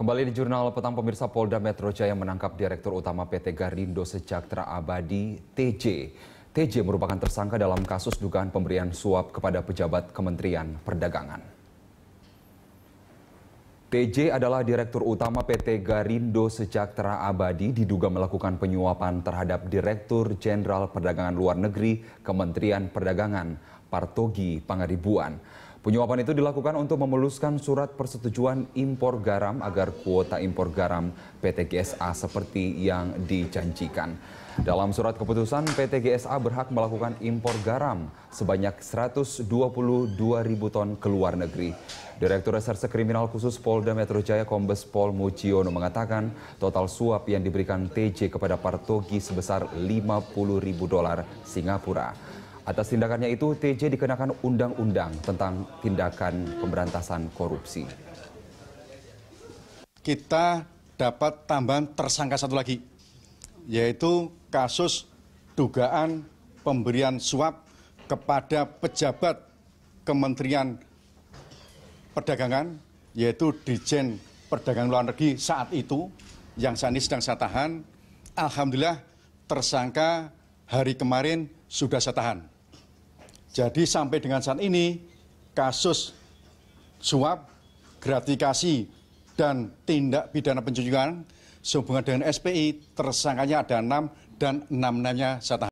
Kembali di Jurnal Petang Pemirsa Polda Metro Jaya menangkap Direktur Utama PT Garindo Sejahtera Abadi, TJ. TJ merupakan tersangka dalam kasus dugaan pemberian suap kepada pejabat Kementerian Perdagangan. TJ adalah Direktur Utama PT Garindo Sejahtera Abadi diduga melakukan penyuapan terhadap Direktur Jenderal Perdagangan Luar Negeri Kementerian Perdagangan, Partogi Pangaribuan. Penyuapan itu dilakukan untuk memuluskan surat persetujuan impor garam agar kuota impor garam PT GSA seperti yang dijanjikan. Dalam surat keputusan, PT GSA berhak melakukan impor garam sebanyak 122 ribu ton ke luar negeri. Direktur Reserse Kriminal Khusus Polda Metro Jaya Kombes Pol Mujiono mengatakan total suap yang diberikan TJ kepada Partogi sebesar 50 ribu dolar Singapura. Atas tindakannya itu, TJ dikenakan undang-undang tentang tindakan pemberantasan korupsi. Kita dapat tambahan tersangka satu lagi, yaitu kasus dugaan pemberian suap kepada pejabat Kementerian Perdagangan, yaitu Dirjen Perdagangan Luar Negeri saat itu, yang saat ini sedang saya tahan. Alhamdulillah tersangka hari kemarin sudah saya tahan. Jadi sampai dengan saat ini kasus suap, gratifikasi, dan tindak pidana pencucian sehubungan dengan SPI tersangkanya ada enam dan enam enamnya saya tahan.